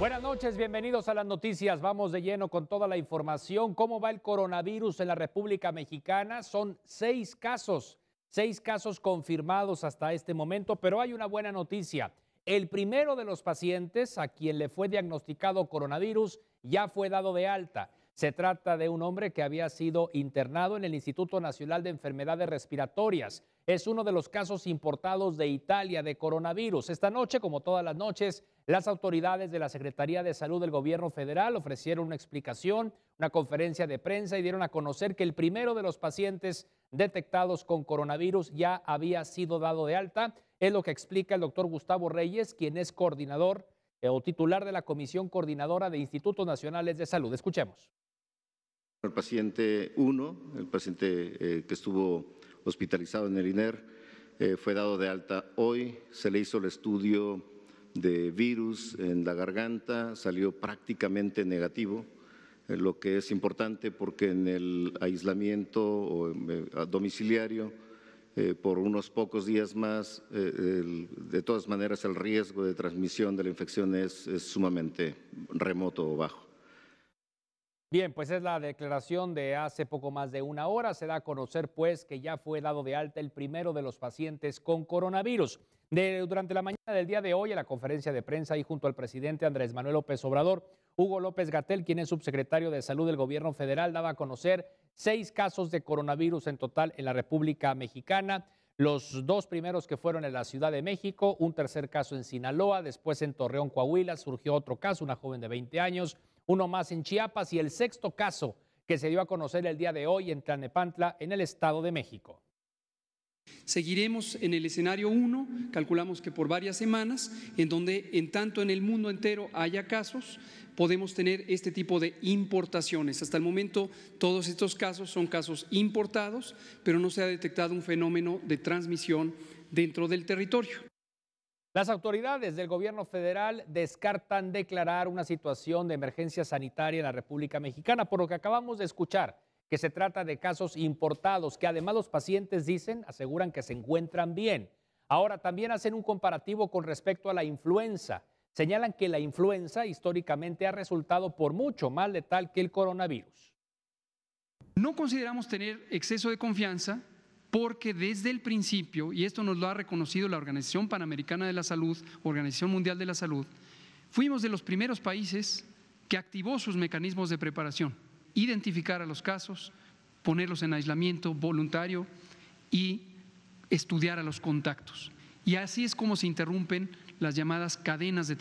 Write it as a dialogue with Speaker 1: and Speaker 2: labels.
Speaker 1: Buenas noches, bienvenidos a las noticias. Vamos de lleno con toda la información. ¿Cómo va el coronavirus en la República Mexicana? Son seis casos, seis casos confirmados hasta este momento, pero hay una buena noticia. El primero de los pacientes a quien le fue diagnosticado coronavirus ya fue dado de alta. Se trata de un hombre que había sido internado en el Instituto Nacional de Enfermedades Respiratorias. Es uno de los casos importados de Italia de coronavirus. Esta noche, como todas las noches, las autoridades de la Secretaría de Salud del Gobierno Federal ofrecieron una explicación, una conferencia de prensa y dieron a conocer que el primero de los pacientes detectados con coronavirus ya había sido dado de alta. Es lo que explica el doctor Gustavo Reyes, quien es coordinador eh, o titular de la Comisión Coordinadora de Institutos Nacionales de Salud. Escuchemos.
Speaker 2: El paciente 1, el paciente que estuvo hospitalizado en el INER, eh, fue dado de alta hoy, se le hizo el estudio de virus en la garganta, salió prácticamente negativo, eh, lo que es importante porque en el aislamiento o, eh, domiciliario por unos pocos días más, de todas maneras el riesgo de transmisión de la infección es sumamente remoto o bajo.
Speaker 1: Bien, pues es la declaración de hace poco más de una hora. Se da a conocer pues que ya fue dado de alta el primero de los pacientes con coronavirus. durante la mañana del día de hoy, en la conferencia de prensa y junto al presidente Andrés Manuel López Obrador, Hugo López Gatel, quien es subsecretario de Salud del Gobierno Federal, daba a conocer seis casos de coronavirus en total en la República Mexicana. Los dos primeros que fueron en la Ciudad de México, un tercer caso en Sinaloa, después en Torreón, Coahuila, surgió otro caso, una joven de 20 años, uno más en Chiapas y el sexto caso que se dio a conocer el día
Speaker 3: de hoy en Tlanepantla, en el Estado de México. Seguiremos en el escenario 1, calculamos que por varias semanas, en donde en tanto en el mundo entero haya casos, podemos tener este tipo de importaciones. Hasta el momento todos estos casos son casos importados, pero no se ha detectado un fenómeno de transmisión dentro del territorio. Las autoridades del gobierno federal descartan
Speaker 1: declarar una situación de emergencia sanitaria en la República Mexicana, por lo que acabamos de escuchar, que se trata de casos importados, que además los pacientes dicen, aseguran que se encuentran bien. Ahora también hacen un comparativo con respecto a la influenza. Señalan que la influenza históricamente ha resultado por mucho más letal que el coronavirus.
Speaker 3: No consideramos tener exceso de confianza porque desde el principio, y esto nos lo ha reconocido la Organización Panamericana de la Salud, Organización Mundial de la Salud, fuimos de los primeros países que activó sus mecanismos de preparación, identificar a los casos, ponerlos en aislamiento voluntario y estudiar a los contactos. Y así es como se interrumpen las llamadas cadenas de